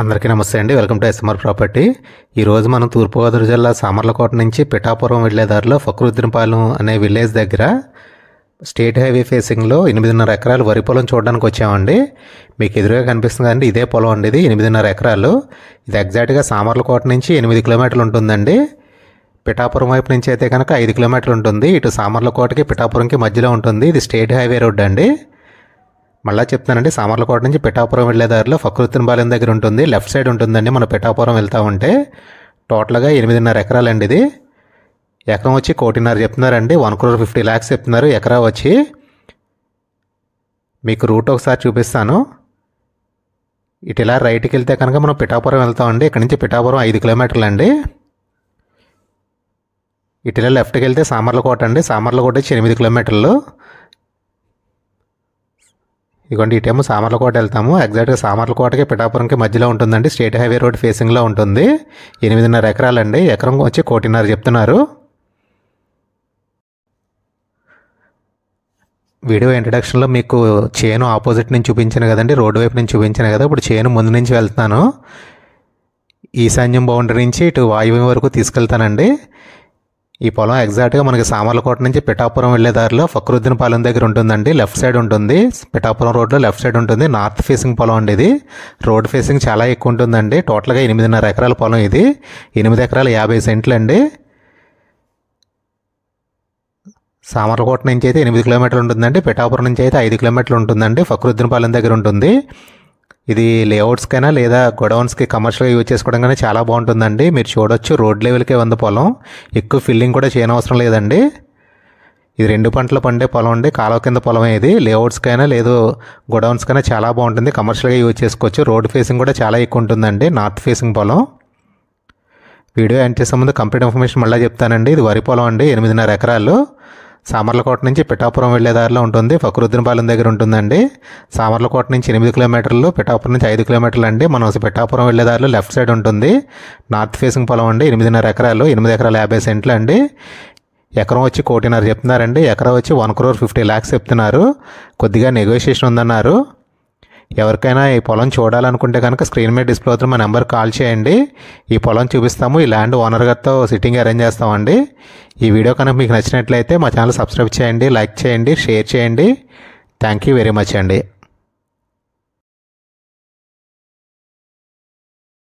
అందరికీ నమస్తే అండి వెల్కమ్ టు ఎస్ఎంఆర్ ప్రాపర్టీ ఈరోజు మనం తూర్పుగోదావరి జిల్లా సామర్లకోట నుంచి పిఠాపురం వెళ్లే దారిలో ఫక్రుద్దీన్పాలెం అనే విలేజ్ దగ్గర స్టేట్ హైవే ఫేసింగ్లో ఎనిమిదిన్నర ఎకరాలు వరి పొలం చూడడానికి వచ్చామండి మీకు ఎదురుగా కనిపిస్తుంది అండి ఇదే పొలం అండి ఇది ఎనిమిదిన్నర ఎకరాలు ఇది ఎగ్జాక్ట్గా సామర్లకోట నుంచి ఎనిమిది కిలోమీటర్లు ఉంటుందండి పిఠాపురం వైపు నుంచి అయితే కనుక ఐదు కిలోమీటర్లు ఉంటుంది ఇటు సామర్లకోటకి పిఠాపురంకి మధ్యలో ఉంటుంది ఇది స్టేట్ హైవే రోడ్ అండి మళ్ళీ చెప్తున్నానండి సామర్లకోట నుంచి పిఠాపురం వెళ్ళే దారిలో ఫక్రుద్దీన్ బాలెం దగ్గర ఉంటుంది లెఫ్ట్ సైడ్ ఉంటుందండి మనం పిఠాపురం వెళ్తూ ఉంటే టోటల్గా ఎనిమిదిన్నర ఎకరాలండి ఇది ఎకరం వచ్చి కోటిన్నర చెప్తున్నారండి వన్ క్రోర్ ఫిఫ్టీ ల్యాక్స్ చెప్తున్నారు ఎకరా వచ్చి మీకు రూట్ ఒకసారి చూపిస్తాను ఇటు ఇలా రైట్కి వెళ్తే కనుక మనం పిఠాపురం వెళ్తామండి ఇక్కడ నుంచి పిఠాపురం ఐదు కిలోమీటర్లు అండి ఇటులో లెఫ్ట్కి వెళ్తే సామర్లకోట అండి సామర్లకోట వచ్చి ఎనిమిది కిలోమీటర్లు ఇదిగోండి ఇటేమో సామర్లకోట వెళ్తాము ఎగ్జాక్ట్గా సామర్లకోటకి పిఠాపురంకి మధ్యలో ఉంటుందండి స్టేట్ హైవే రోడ్ ఫేసింగ్లో ఉంటుంది ఎనిమిదిన్నర ఎకరాలండి ఎకరం వచ్చి కోటిన్నర చెప్తున్నారు వీడియో ఇంట్రడక్షన్లో మీకు చేను ఆపోజిట్ నుంచి చూపించాను కదండి రోడ్డు వైపు నుంచి చూపించాను కదా ఇప్పుడు చేను ముందు నుంచి వెళ్తున్నాను ఈశాన్యం బౌండరీ నుంచి ఇటు వాయువ్యం వరకు తీసుకెళ్తానండి ఈ పొలం ఎగ్జాక్ట్గా మనకి సామర్లకోట నుంచి పిఠాపురం వెళ్ళే దారిలో ఫక్రుద్దీన్ పాలెం దగ్గర ఉంటుందండి లెఫ్ట్ సైడ్ ఉంటుంది పిఠాపురం రోడ్లో లెఫ్ట్ సైడ్ ఉంటుంది నార్త్ ఫేసింగ్ పొలం అండి ఇది రోడ్ ఫేసింగ్ చాలా ఎక్కువ ఉంటుందండి టోటల్గా ఎనిమిదిన్నర ఎకరాల పొలం ఇది ఎనిమిది ఎకరాల యాభై సెంట్లు అండి సామర్లకోట నుంచి అయితే ఎనిమిది కిలోమీటర్లు ఉంటుందండి పిఠాపురం నుంచి అయితే ఐదు కిలోమీటర్లు ఉంటుందండి ఫక్రుద్దీన్ పాలెం దగ్గర ఉంటుంది ఇది లేఅవుట్స్కైనా లేదా గొడౌన్స్కి కమర్షియల్గా యూజ్ చేసుకోవడం కానీ చాలా బాగుంటుందండి మీరు చూడొచ్చు రోడ్ లెవెల్కే ఉంది పొలం ఎక్కువ ఫిల్లింగ్ కూడా చేయనవసరం లేదండి ఇది రెండు పంటలు పండే పొలం అండి కాలువ కింద పొలమే ఇది లేఅవుట్స్కైనా లేదు గొడౌన్స్కైనా చాలా బాగుంటుంది కమర్షియల్గా యూజ్ చేసుకోవచ్చు రోడ్ ఫేసింగ్ కూడా చాలా ఎక్కువ ఉంటుందండి నార్త్ ఫేసింగ్ పొలం వీడియో ఎండ్ చేసే ముందు కంప్లీట్ ఇన్ఫర్మేషన్ మళ్ళీ చెప్తానండి ఇది వరి పొలం అండి ఎనిమిదిన్నర ఎకరాలు సామర్లకోట నుంచి పిఠాపురం వెళ్ళే దారిలో ఉంటుంది ఫక్రుద్దీన్పాలెం దగ్గర ఉంటుందండి సామర్లకోట నుంచి ఎనిమిది కిలోమీటర్లు పిఠాపురం నుంచి ఐదు కిలోమీటర్లు అండి మనం పిఠాపురం వెళ్ళే దారిలో లెఫ్ట్ సైడ్ ఉంటుంది నార్త్ ఫేసింగ్ పొలం అండి ఎనిమిదిన్నర ఎకరాలు ఎనిమిది ఎకరాల యాభై సెంట్లు అండి ఎకరం వచ్చి కోటిన్నర చెప్తున్నారండి ఎకరం వచ్చి వన్ క్రోర్ ఫిఫ్టీ ల్యాక్స్ చెప్తున్నారు కొద్దిగా నెగోషియేషన్ ఉందన్నారు ఎవరికైనా ఈ పొలం చూడాలనుకుంటే కనుక స్క్రీన్ మీద డిస్ప్లే అవుతున్న మా నెంబర్ కాల్ చేయండి ఈ పొలం చూపిస్తాము ఈ ల్యాండ్ ఓనర్ గారితో సిట్టింగ్ అరేంజ్ చేస్తామండి ఈ వీడియో కనుక మీకు నచ్చినట్లయితే మా ఛానల్ సబ్స్క్రైబ్ చేయండి లైక్ చేయండి షేర్ చేయండి థ్యాంక్ యూ వెరీ మచ్ అండి